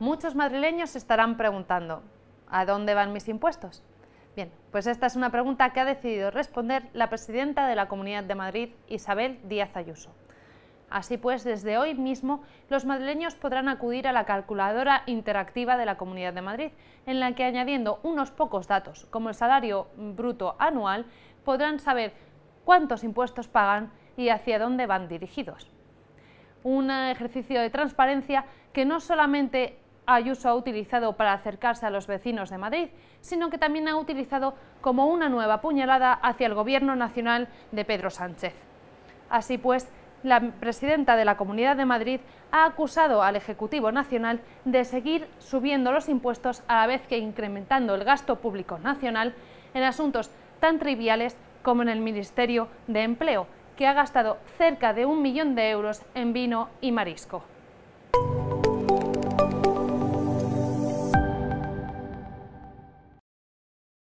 Muchos madrileños se estarán preguntando, ¿a dónde van mis impuestos? Bien, pues esta es una pregunta que ha decidido responder la presidenta de la Comunidad de Madrid, Isabel Díaz Ayuso. Así pues, desde hoy mismo, los madrileños podrán acudir a la calculadora interactiva de la Comunidad de Madrid, en la que añadiendo unos pocos datos, como el salario bruto anual, podrán saber cuántos impuestos pagan y hacia dónde van dirigidos. Un ejercicio de transparencia que no solamente Ayuso ha utilizado para acercarse a los vecinos de Madrid, sino que también ha utilizado como una nueva puñalada hacia el Gobierno Nacional de Pedro Sánchez. Así pues, la presidenta de la Comunidad de Madrid ha acusado al Ejecutivo Nacional de seguir subiendo los impuestos a la vez que incrementando el gasto público nacional en asuntos tan triviales como en el Ministerio de Empleo, que ha gastado cerca de un millón de euros en vino y marisco.